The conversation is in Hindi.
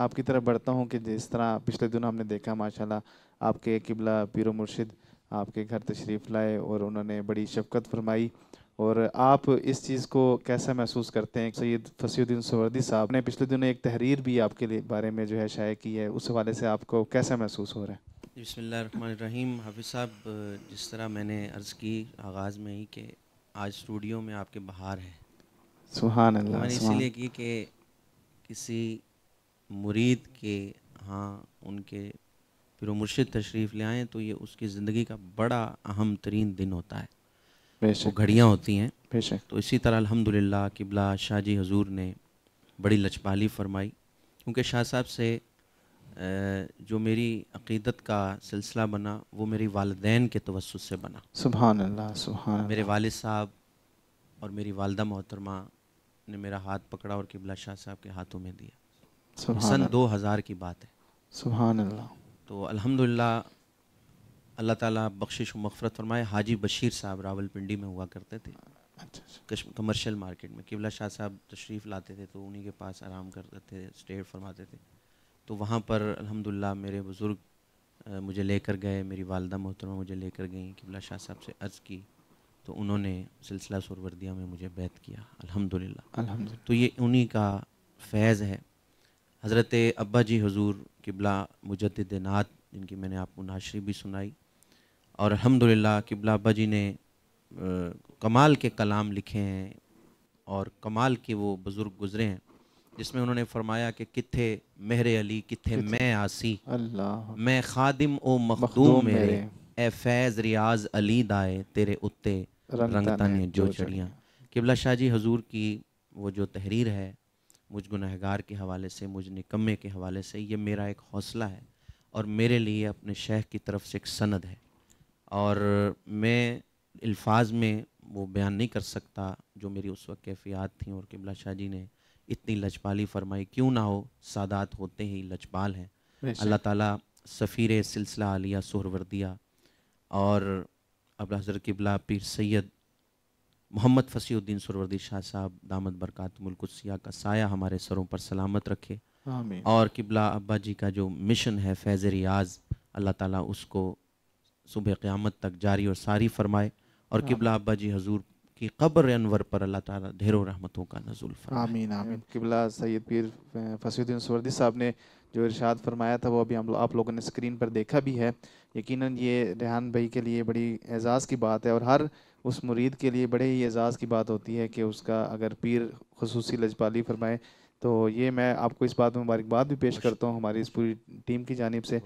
आपकी तरफ बढ़ता हूँ कि जिस तरह पिछले दिनों हमने देखा माशाल्लाह आपके किबला पिर मुर्शिद आपके घर तशरीफ़ लाए और उन्होंने बड़ी शफकत फरमाई और आप इस चीज़ को कैसा महसूस करते हैं सैयद फसीुद्दीन सवर्दी साहब ने पिछले दिनों एक तहरीर भी आपके लिए बारे में जो है शाये की है उस हवाले से आपको कैसा महसूस हो रहा है रहीम हाफि साहब जिस तरह मैंने अर्ज़ की आगाज़ में ही कि आज स्टूडियो में आपके बहार है सुहान मैंने की कि किसी मुरीद के हाँ उनके फिर वो मुर्शिद तशरीफ़ ले आएँ तो ये उसकी ज़िंदगी का बड़ा अहम तरीन दिन होता है वो घड़ियाँ होती हैं तो इसी तरह अल्हम्दुलिल्लाह किबला शाह जी हजूर ने बड़ी लचपाली फरमाई क्योंकि शाह साहब से जो मेरी अकीदत का सिलसिला बना वो मेरी वालदेन के तवसत से बना सुबहान अल्लाह मेरे वाल साहब और मेरी वालदा मोहतरमा ने मेरा हाथ पकड़ा और किबला शाह साहब के हाथों में दिया सन 2000 की बात है सुबहान अल्लाह तो अल्हम्दुलिल्लाह अल्लाह ताला बख्शिश मफ़रत फरमाए हाजी बशीर साहब रावलपिंडी में हुआ करते थे अच्छा, अच्छा। कमर्शियल मार्केट में किबला शाह साहब तशरीफ़ लाते थे तो उन्हीं के पास आराम करते थे स्टे फरमाते थे तो वहाँ पर अल्हम्दुलिल्लाह मेरे बुज़ुर्ग मुझे लेकर गए मेरी वालदा मोहतरमा मुझे लेकर गई किबला शाह साहब से अर्ज़ की तो उन्होंने सिलसिला सुरवर्दिया में मुझे बैत किया अलहमदिल्ला तो ये उन्हीं का फैज़ है हज़रत अब्बा जी हजूर किबला मुजद नात जिनकी मैंने आपको नाशरी भी सुनाई और अलहमदिल्ला किबला अब्बा जी ने कमाल के कलाम लिखे हैं और कमाल के वो बुज़ुर्ग गुज़रे हैं जिसमें उन्होंने फरमाया कि किथे मेहर अली किथे मैं आसी मैं खादिम ओ मखदूम मेरे ए फैज़ रियाज अली दाए तेरे उत्ते रंगता ने जो चढ़िया किबला शाह जी हजूर की वो जो तहरीर है मुझ गुनहगार के हवाले से मुझ निकम्मे के हवाले से ये मेरा एक हौसला है और मेरे लिए अपने शेख की तरफ से एक सनद है और मैं अल्फाज में वो बयान नहीं कर सकता जो मेरी उस वक्त कैफियात थी और किबला शाह जी ने इतनी लचपाली फरमाई क्यों ना हो सादात होते ही लचपाल हैं अल्लाह ताला सफ़ीर सिलसिला आलिया सुहरवर्दिया और अब हज़र किबला पीर सैयद मोहम्मद फसीउद्दीन सुरवर्दी शाह साहब दामद बरकतमकुसिया का साया हमारे सरों पर सलामत रखे और किबला अब्बा जी का जो मिशन है फैज़ रियाज अल्लाह ताला उसको सुबह क़्यामत तक जारी और सारी फरमाए और किबला अब्बा जी हजूर की कब्र अनवर पर अल्लाह ताला ढेरों रहमतों का नजुल आमीन आमीन किबला सैयद पीर फसीउद्दीन सवर्दी साहब ने जो इरशाद फरमाया था वो अभी हम आप लोगों ने स्क्रीन पर देखा भी है यकीनन ये रेहान भाई के लिए बड़ी एजाज़ की बात है और हर उस मुरीद के लिए बड़े ही एजाज़ की बात होती है कि उसका अगर पीर खसूस लजपाली फरमाए तो ये मैं आपको इस बात में मुबारकबाद भी पेश करता हूँ हमारी इस पूरी टीम की जानब से